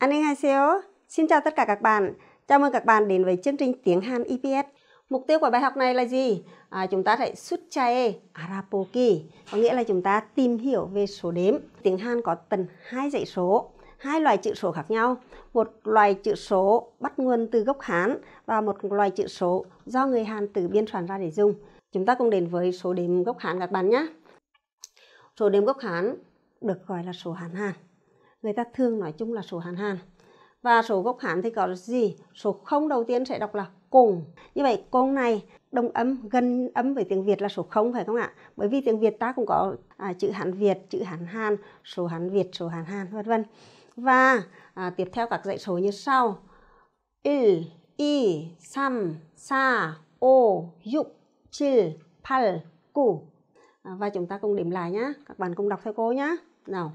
Anh em SEO, xin chào tất cả các bạn. Chào mừng các bạn đến với chương trình tiếng Hàn EPS. Mục tiêu của bài học này là gì? À, chúng ta hãy xuất chae arapoki, có nghĩa là chúng ta tìm hiểu về số đếm. Tiếng Hàn có tận hai dãy số, hai loại chữ số khác nhau. Một loại chữ số bắt nguồn từ gốc Hán và một loại chữ số do người Hàn tự biên soạn ra để dùng. Chúng ta cùng đến với số đếm gốc Hán các bạn nhé. Số đếm gốc Hán được gọi là số Hán Hàn người ta thường nói chung là số hàn Hàn và số gốc hàn thì có gì số không đầu tiên sẽ đọc là cùng như vậy cùng này đồng âm gần âm với tiếng Việt là số không phải không ạ bởi vì tiếng Việt ta cũng có à, chữ Hán Việt chữ Hán Hàn số Hán Việt số Hán Hàn vân vân và à, tiếp theo các dãy số như sau il i sam sa o yuk chil pal ku à, và chúng ta cùng điểm lại nhé các bạn cùng đọc theo cô nhé nào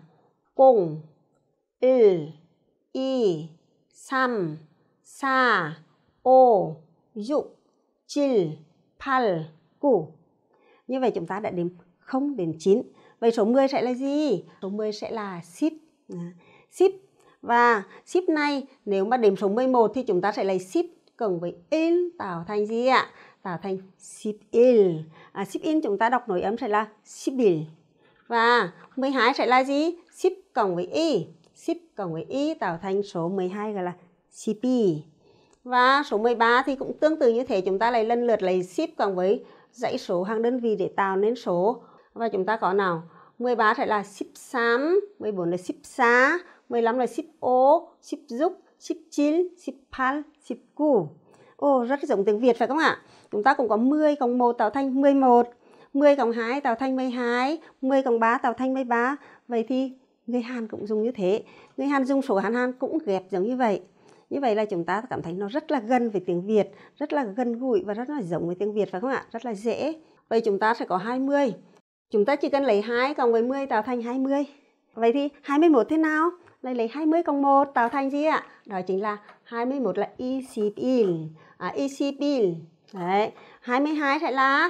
cùng 1, 2, 3, 4, 5, 6, 7, 8, 9. Như vậy chúng ta đã đếm 0 đến 9. Vậy số 10 sẽ là gì? Số 10 sẽ là ship. Ship. Và ship này nếu mà đếm số 11 thì chúng ta sẽ lấy ship cộng với in tạo thành gì ạ? Tạo thành ship in. À, ship in chúng ta đọc nối âm sẽ là ship in. Và 12 sẽ là gì? Ship cộng với y ship cộng với y tạo thành số 12 gọi là CP. Và số 13 thì cũng tương tự như thế chúng ta lại lần lượt lấy ship cộng với dãy số hàng đơn vị để tạo nên số. Và chúng ta có nào? 13 sẽ là ship 13, 14 là ship 14, 15 là ship ship ship ố giúp chín ship pal ship cu Ồ, rất giống tiếng Việt phải không ạ? Chúng ta cũng có 10 cộng 1 tạo thành 11, 10 cộng 2 tạo thành 12, 10 cộng 3 tạo thành 13. Vậy thì người Hàn cũng dùng như thế người Hàn dùng số Hán Hàn cũng ghép giống như vậy như vậy là chúng ta cảm thấy nó rất là gần với tiếng Việt rất là gần gũi và rất là giống với tiếng Việt phải không ạ rất là dễ vậy chúng ta sẽ có 20 chúng ta chỉ cần lấy 2 cộng với 10 tạo thành 20 vậy thì 21 thế nào Lấy lấy 20 cộng 1 tạo thành gì ạ đó chính là 21 là isipil à, isipil đấy 22 sẽ là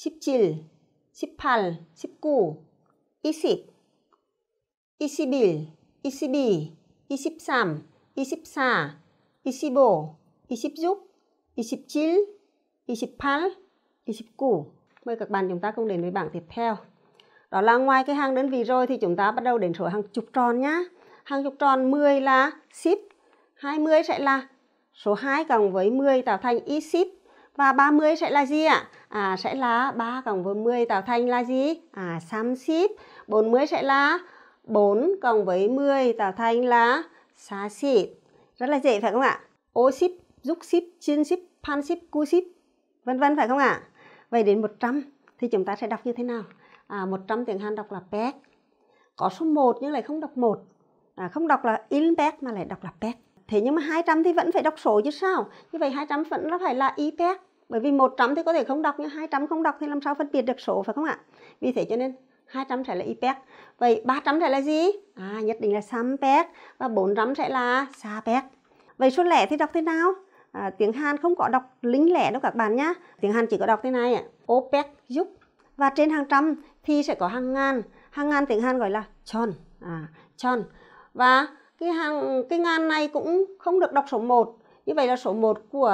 17, 18, 19, 20, 21, 22, 23, 24, 25, 26, 27, 28, 29. Mời các bạn chúng ta cùng đến với bảng tiếp theo. Đó là ngoài cái hàng đơn vị rồi thì chúng ta bắt đầu đến số hàng chục tròn nhá. Hàng chục tròn 10 là ship, 20 sẽ là số 2 cộng với 10 tạo thành e ship và 30 sẽ là gì ạ? À? à, sẽ là 3 cộng với 10 tạo thành là gì? À, 30. 40 sẽ là 4 cộng với 10 tạo thành là 40. Rất là dễ phải không ạ? Ô ship, giúp ship, chin ship, pan ship, cu ship, vân vân phải không ạ? Vậy đến 100 thì chúng ta sẽ đọc như thế nào? À, 100 tiếng Hàn đọc là pek. Có số 1 nhưng lại không đọc 1. À, không đọc là in pek mà lại đọc là pek. Thế nhưng mà 200 thì vẫn phải đọc số chứ sao? Như vậy 200 vẫn nó phải là y pek bởi vì 100 thì có thể không đọc nhưng 200 không đọc thì làm sao phân biệt được số phải không ạ vì thế cho nên 200 sẽ là ipec vậy 300 sẽ là gì à nhất định là sampec và 400 sẽ là sapec vậy số lẻ thì đọc thế nào à, tiếng Hàn không có đọc lính lẻ đâu các bạn nhá tiếng Hàn chỉ có đọc thế này ạ opec giúp và trên hàng trăm thì sẽ có hàng ngàn hàng ngàn tiếng Hàn gọi là chon à chon và cái hàng cái ngàn này cũng không được đọc số 1 như vậy là số 1 của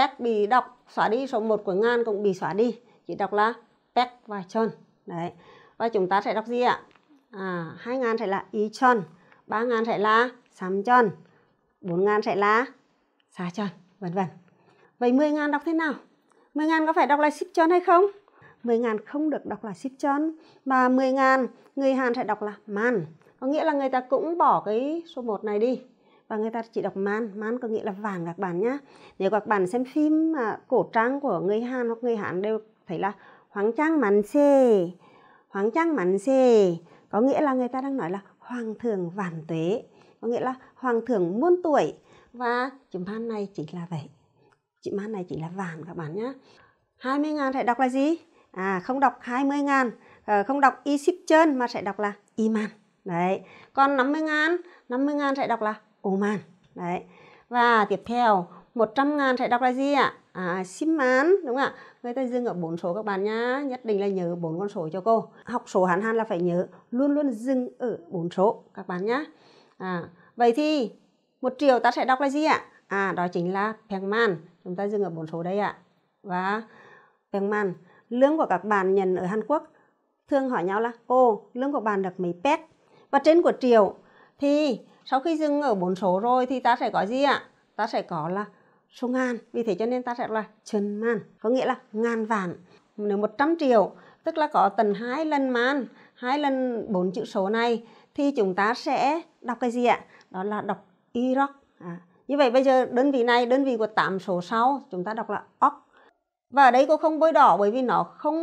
pet bị đọc xóa đi số 1 của ngàn cũng bị xóa đi chỉ đọc là pet và chân đấy và chúng ta sẽ đọc gì ạ à, hai ngàn sẽ là y chân ba ngàn sẽ là sám chân bốn ngàn sẽ là xá chân vân vân vậy mười ngàn đọc thế nào mười ngàn có phải đọc là ship chân hay không mười ngàn không được đọc là ship chân mà mười ngàn người Hàn sẽ đọc là man có nghĩa là người ta cũng bỏ cái số 1 này đi và người ta chỉ đọc man man có nghĩa là vàng các bạn nhá nếu các bạn xem phim mà cổ trang của người hàn hoặc người hàn đều thấy là hoàng trang mắn xê hoàng trang mắn xê có nghĩa là người ta đang nói là hoàng thượng vạn tuế có nghĩa là hoàng thượng muôn tuổi và chữ man này chỉ là vậy chữ man này chỉ là vàng các bạn nhá 20 ngàn sẽ đọc là gì à không đọc 20 ngàn ờ, không đọc y ship chân mà sẽ đọc là iman đấy còn 50 ngàn 50 ngàn sẽ đọc là Oman đấy và tiếp theo 100 ngàn sẽ đọc là gì ạ? À, Siman đúng không ạ? Người ta dừng ở bốn số các bạn nhá, nhất định là nhớ bốn con số cho cô. Học số Hán Han là phải nhớ luôn luôn dừng ở bốn số các bạn nhá. À, vậy thì một triệu ta sẽ đọc là gì ạ? À đó chính là Pengman. Chúng ta dừng ở bốn số đây ạ. Và Pengman, lương của các bạn nhận ở Hàn Quốc thường hỏi nhau là cô lương của bạn được mấy pet và trên của triệu thì sau khi dừng ở bốn số rồi thì ta sẽ có gì ạ ta sẽ có là số ngàn vì thế cho nên ta sẽ là chân man có nghĩa là ngàn vạn nếu 100 triệu tức là có tần hai lần man hai lần bốn chữ số này thì chúng ta sẽ đọc cái gì ạ đó là đọc Iraq à, như vậy bây giờ đơn vị này đơn vị của 8 số sau chúng ta đọc là oc. Và ở đây cô không bôi đỏ bởi vì nó không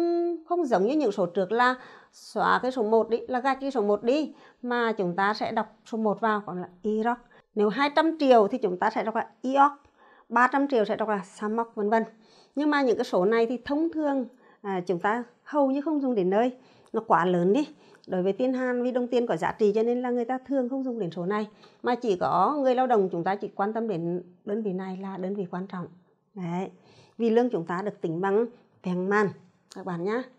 không giống như những số trước là xóa cái số 1 đi là gạch cái số 1 đi mà chúng ta sẽ đọc số 1 vào còn là IROC e nếu 200 triệu thì chúng ta sẽ đọc là IOC e 300 triệu sẽ đọc là Samok vân vân nhưng mà những cái số này thì thông thường à, chúng ta hầu như không dùng đến nơi nó quá lớn đi đối với tiền Hàn vì đồng tiền có giá trị cho nên là người ta thường không dùng đến số này mà chỉ có người lao động chúng ta chỉ quan tâm đến đơn vị này là đơn vị quan trọng đấy vì lương chúng ta được tính bằng tiền man các bạn nhé